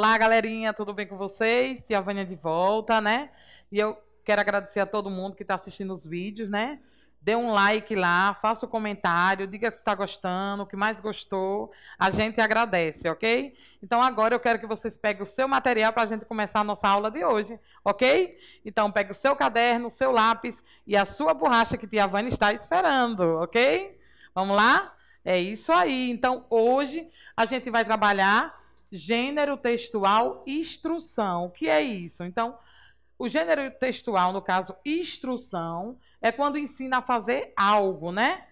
Olá, galerinha, tudo bem com vocês? Tia Vânia de volta, né? E eu quero agradecer a todo mundo que está assistindo os vídeos, né? Dê um like lá, faça um comentário, diga que está gostando, o que mais gostou. A gente agradece, ok? Então agora eu quero que vocês peguem o seu material para a gente começar a nossa aula de hoje, ok? Então pegue o seu caderno, o seu lápis e a sua borracha que Tia Vânia está esperando, ok? Vamos lá? É isso aí. Então hoje a gente vai trabalhar gênero textual, instrução. O que é isso? Então, o gênero textual, no caso, instrução, é quando ensina a fazer algo, né?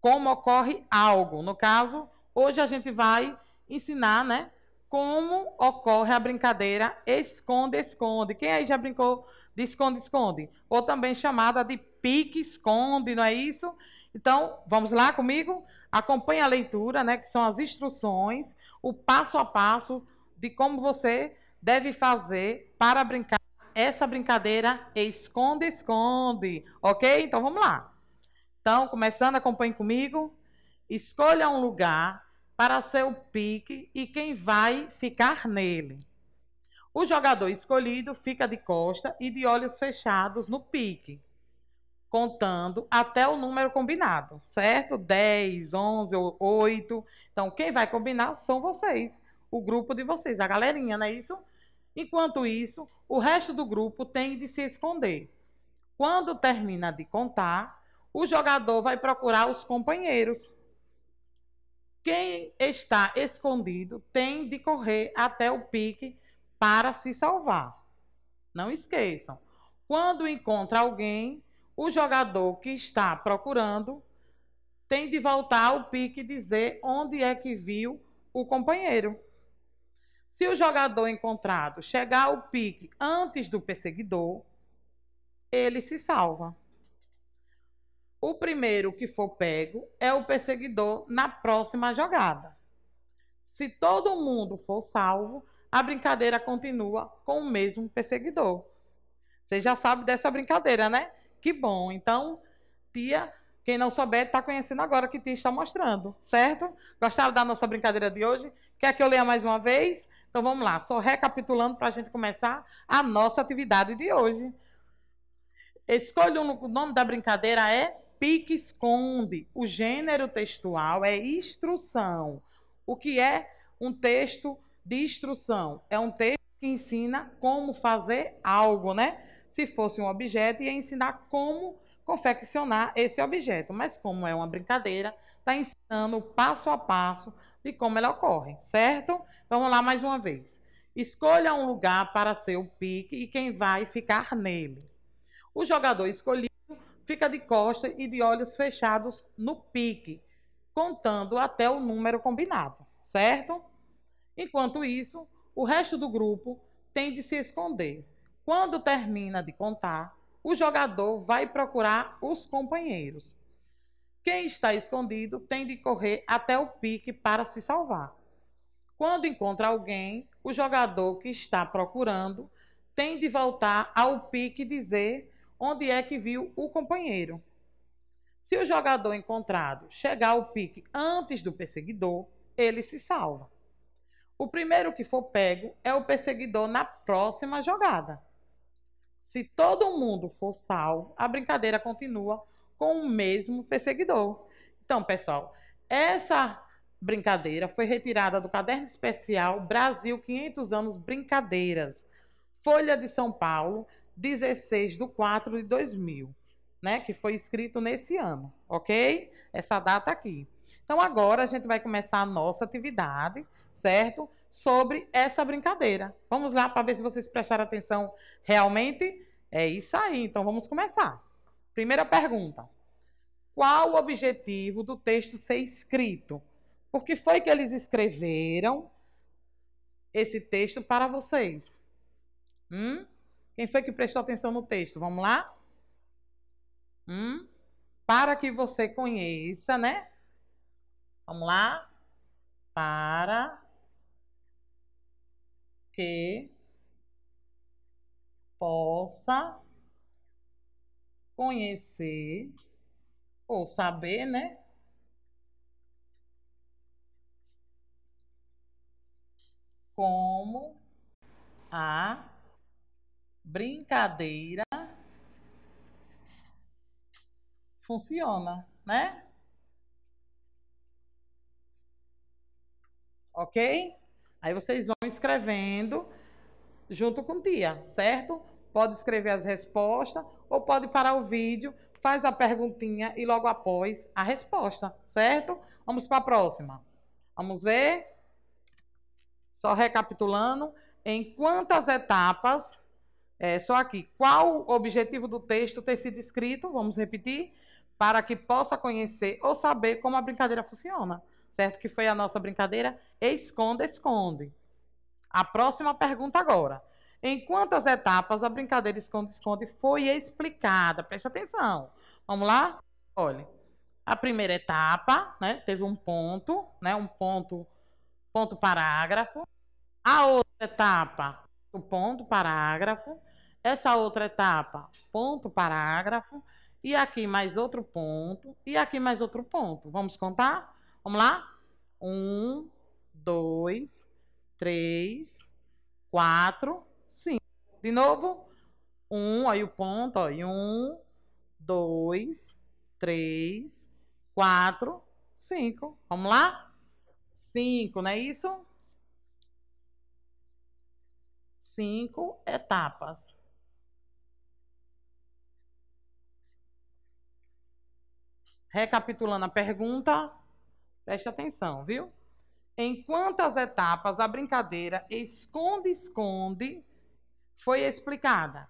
Como ocorre algo. No caso, hoje a gente vai ensinar, né? Como ocorre a brincadeira esconde-esconde. Quem aí já brincou de esconde-esconde? Ou também chamada de pique-esconde, não é isso? Então, vamos lá comigo? Acompanhe a leitura, né, que são as instruções, o passo a passo de como você deve fazer para brincar essa brincadeira esconde-esconde, ok? Então, vamos lá. Então, começando, acompanhe comigo. Escolha um lugar para ser o pique e quem vai ficar nele. O jogador escolhido fica de costa e de olhos fechados no pique contando até o número combinado, certo? 10, 11 ou 8. Então, quem vai combinar são vocês, o grupo de vocês, a galerinha, não é isso? Enquanto isso, o resto do grupo tem de se esconder. Quando termina de contar, o jogador vai procurar os companheiros. Quem está escondido tem de correr até o pique para se salvar. Não esqueçam. Quando encontra alguém, o jogador que está procurando tem de voltar ao pique e dizer onde é que viu o companheiro. Se o jogador encontrado chegar ao pique antes do perseguidor, ele se salva. O primeiro que for pego é o perseguidor na próxima jogada. Se todo mundo for salvo, a brincadeira continua com o mesmo perseguidor. Você já sabe dessa brincadeira, né? Que bom. Então, tia, quem não souber, está conhecendo agora o que tia está mostrando, certo? Gostaram da nossa brincadeira de hoje? Quer que eu leia mais uma vez? Então vamos lá, só recapitulando para a gente começar a nossa atividade de hoje. Escolha um, o nome da brincadeira é pique esconde. O gênero textual é instrução. O que é um texto de instrução? É um texto que ensina como fazer algo, né? se fosse um objeto, e ensinar como confeccionar esse objeto. Mas como é uma brincadeira, está ensinando passo a passo de como ela ocorre, certo? Então, vamos lá mais uma vez. Escolha um lugar para ser o pique e quem vai ficar nele. O jogador escolhido fica de costas e de olhos fechados no pique, contando até o número combinado, certo? Enquanto isso, o resto do grupo tem de se esconder. Quando termina de contar, o jogador vai procurar os companheiros. Quem está escondido tem de correr até o pique para se salvar. Quando encontra alguém, o jogador que está procurando tem de voltar ao pique e dizer onde é que viu o companheiro. Se o jogador encontrado chegar ao pique antes do perseguidor, ele se salva. O primeiro que for pego é o perseguidor na próxima jogada. Se todo mundo for salvo, a brincadeira continua com o mesmo perseguidor. Então, pessoal, essa brincadeira foi retirada do caderno especial Brasil 500 anos brincadeiras, Folha de São Paulo, 16 de 4 de 2000, né, que foi escrito nesse ano, OK? Essa data aqui. Então agora a gente vai começar a nossa atividade, certo? sobre essa brincadeira. Vamos lá para ver se vocês prestaram atenção realmente? É isso aí, então vamos começar. Primeira pergunta. Qual o objetivo do texto ser escrito? Por que foi que eles escreveram esse texto para vocês? Hum? Quem foi que prestou atenção no texto? Vamos lá? Hum? Para que você conheça, né? Vamos lá? Para que possa conhecer ou saber, né? Como a brincadeira funciona, né? Ok? Aí vocês vão escrevendo junto com o dia, certo? Pode escrever as respostas ou pode parar o vídeo, faz a perguntinha e logo após a resposta, certo? Vamos para a próxima. Vamos ver? Só recapitulando, em quantas etapas, é, só aqui, qual o objetivo do texto ter sido escrito, vamos repetir, para que possa conhecer ou saber como a brincadeira funciona certo? Que foi a nossa brincadeira esconda, esconde. A próxima pergunta agora. Em quantas etapas a brincadeira esconde-esconde foi explicada? Preste atenção. Vamos lá? Olha, a primeira etapa, né, teve um ponto, né, um ponto, ponto parágrafo. A outra etapa, o ponto parágrafo. Essa outra etapa, ponto parágrafo. E aqui mais outro ponto. E aqui mais outro ponto. Vamos contar? Vamos lá? Um, dois, três, quatro, cinco. De novo? Um, aí o ponto, ó. E um, dois, três, quatro, cinco. Vamos lá? Cinco, não é isso? Cinco etapas. Recapitulando a pergunta, Preste atenção, viu? Em quantas etapas a brincadeira esconde-esconde foi explicada?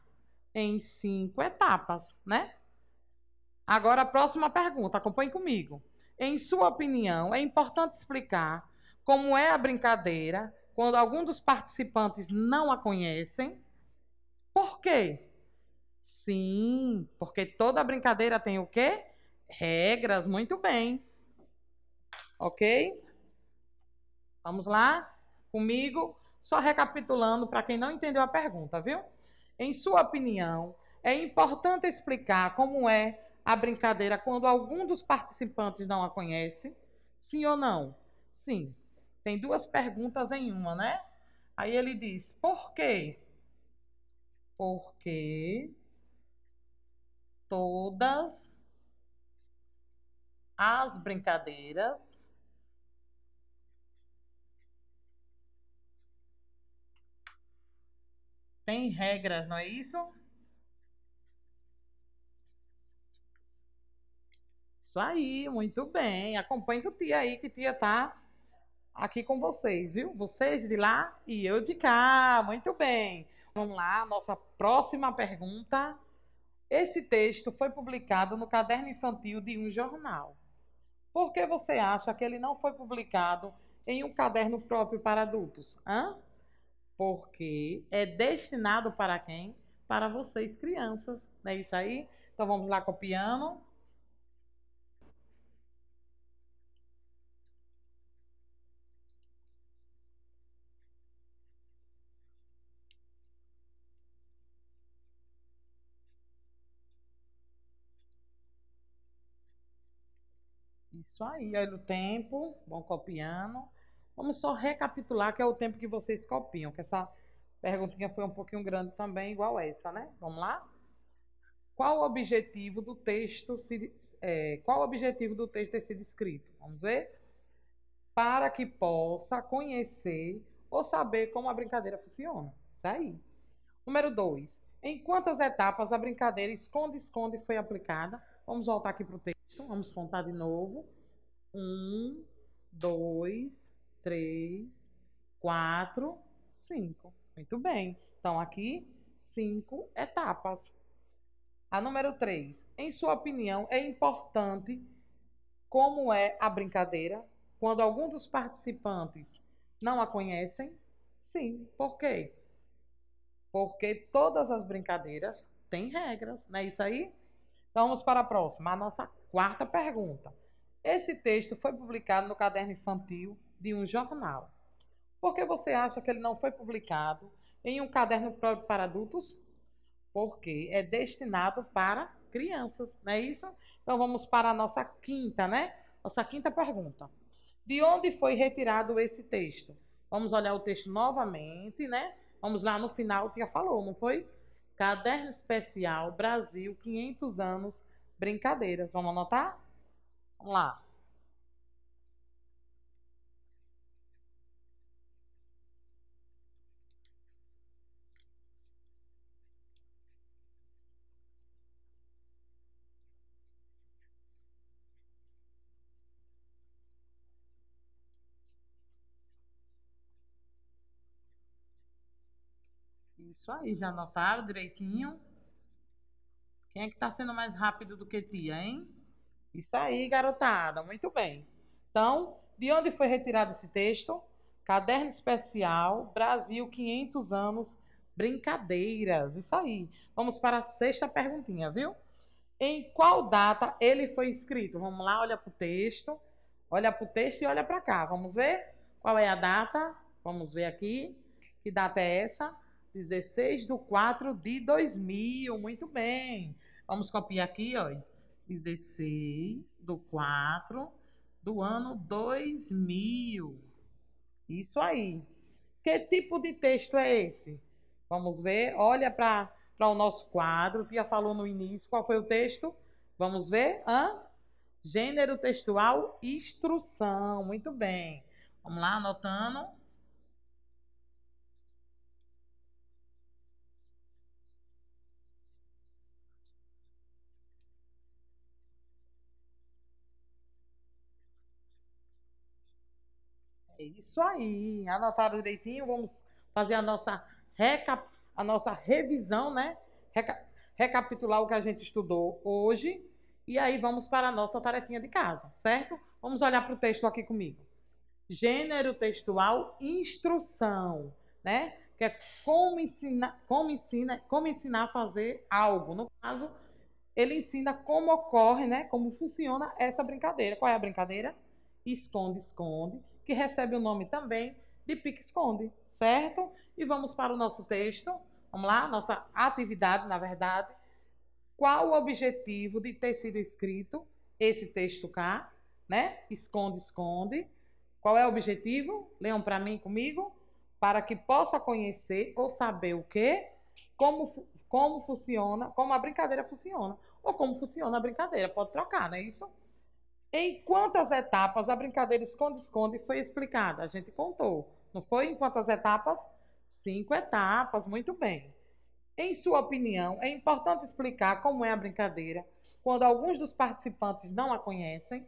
Em cinco etapas, né? Agora, a próxima pergunta, acompanhe comigo. Em sua opinião, é importante explicar como é a brincadeira quando algum dos participantes não a conhecem? Por quê? Sim, porque toda brincadeira tem o quê? Regras, muito bem. Ok? Vamos lá? Comigo? Só recapitulando para quem não entendeu a pergunta, viu? Em sua opinião, é importante explicar como é a brincadeira quando algum dos participantes não a conhece? Sim ou não? Sim. Tem duas perguntas em uma, né? Aí ele diz: por quê? Porque todas as brincadeiras tem regras, não é isso? Isso aí, muito bem. Acompanhe o tia aí, que tia tá aqui com vocês, viu? Vocês de lá e eu de cá. Muito bem. Vamos lá, nossa próxima pergunta. Esse texto foi publicado no caderno infantil de um jornal. Por que você acha que ele não foi publicado em um caderno próprio para adultos? Hã? porque é destinado para quem? Para vocês, crianças. Não é isso aí? Então vamos lá copiando. Isso aí, olha o tempo, bom copiando. Vamos só recapitular, que é o tempo que vocês copiam, que essa perguntinha foi um pouquinho grande também, igual essa, né? Vamos lá? Qual o objetivo do texto se, é, qual o objetivo do texto ter sido escrito? Vamos ver? Para que possa conhecer ou saber como a brincadeira funciona. Isso aí. Número 2. Em quantas etapas a brincadeira esconde-esconde foi aplicada? Vamos voltar aqui para o texto. Vamos contar de novo. Um, dois, três, quatro, cinco. Muito bem. Então, aqui, cinco etapas. A número três. Em sua opinião, é importante como é a brincadeira quando algum dos participantes não a conhecem? Sim. Por quê? Porque todas as brincadeiras têm regras, não é isso aí? Então, vamos para a próxima, a nossa quarta pergunta. Esse texto foi publicado no Caderno Infantil de um jornal. Por que você acha que ele não foi publicado em um caderno próprio para adultos? Porque é destinado para crianças, não é isso? Então vamos para a nossa quinta, né? Nossa quinta pergunta. De onde foi retirado esse texto? Vamos olhar o texto novamente, né? Vamos lá no final, que já falou, não foi? Caderno Especial Brasil 500 anos Brincadeiras. Vamos anotar? Vamos lá. Isso aí, já anotaram direitinho? Quem é que está sendo mais rápido do que tia, hein? Isso aí, garotada, muito bem. Então, de onde foi retirado esse texto? Caderno especial, Brasil 500 anos, brincadeiras. Isso aí. Vamos para a sexta perguntinha, viu? Em qual data ele foi escrito? Vamos lá, olha para o texto. Olha para o texto e olha para cá. Vamos ver qual é a data. Vamos ver aqui. Que data é essa? 16 do 4 de 2000. Muito bem. Vamos copiar aqui, ó. 16 do 4 do ano 2000. Isso aí. Que tipo de texto é esse? Vamos ver. Olha para o nosso quadro. Tia falou no início qual foi o texto. Vamos ver. Hã? Gênero textual, instrução. Muito bem. Vamos lá, anotando. Isso aí. Anotaram direitinho? Vamos fazer a nossa, recap a nossa revisão, né? Reca recapitular o que a gente estudou hoje. E aí vamos para a nossa tarefinha de casa, certo? Vamos olhar para o texto aqui comigo. Gênero textual, instrução, né? Que é como ensinar, como ensina, como ensinar a fazer algo. No caso, ele ensina como ocorre, né? Como funciona essa brincadeira. Qual é a brincadeira? Esconde, esconde que recebe o nome também de pique-esconde, certo? E vamos para o nosso texto. Vamos lá, nossa atividade, na verdade. Qual o objetivo de ter sido escrito esse texto cá, né? Esconde, esconde. Qual é o objetivo? Leão para mim comigo. Para que possa conhecer ou saber o quê? Como, como funciona, como a brincadeira funciona. Ou como funciona a brincadeira. Pode trocar, não é isso? Em quantas etapas a brincadeira esconde-esconde foi explicada? A gente contou. Não foi em quantas etapas? Cinco etapas, muito bem. Em sua opinião, é importante explicar como é a brincadeira quando alguns dos participantes não a conhecem?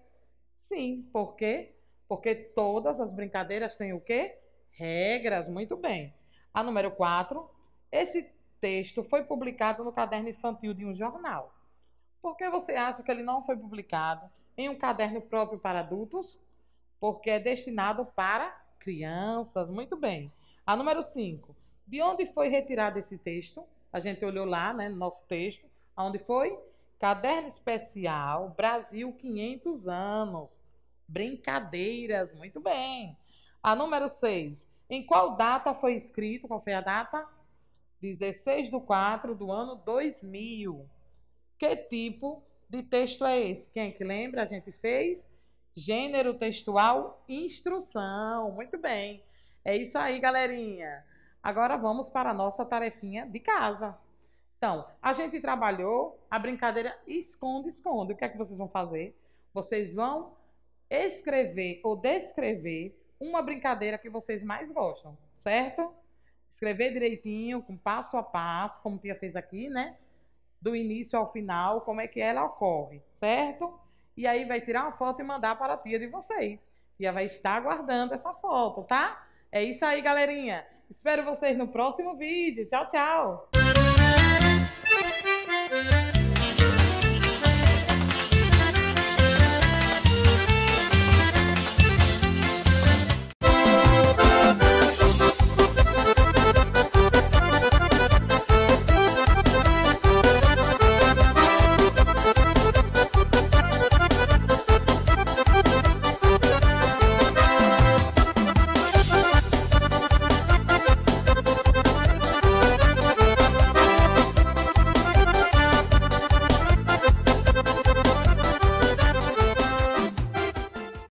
Sim, por quê? Porque todas as brincadeiras têm o quê? Regras, muito bem. A número 4, esse texto foi publicado no caderno infantil de um jornal. Por que você acha que ele não foi publicado em um caderno próprio para adultos, porque é destinado para crianças. Muito bem. A número 5. De onde foi retirado esse texto? A gente olhou lá, né, no nosso texto. Aonde foi? Caderno especial Brasil 500 anos. Brincadeiras. Muito bem. A número 6. Em qual data foi escrito? Qual foi a data? 16 de 4 do ano 2000. Que tipo de texto é esse? Quem que lembra? A gente fez gênero textual instrução. Muito bem. É isso aí, galerinha. Agora vamos para a nossa tarefinha de casa. Então, a gente trabalhou a brincadeira esconde-esconde. O que é que vocês vão fazer? Vocês vão escrever ou descrever uma brincadeira que vocês mais gostam, certo? Escrever direitinho, com passo a passo, como tia fez aqui, né? do início ao final, como é que ela ocorre, certo? E aí vai tirar uma foto e mandar para a tia de vocês. e ela vai estar aguardando essa foto, tá? É isso aí, galerinha. Espero vocês no próximo vídeo. Tchau, tchau!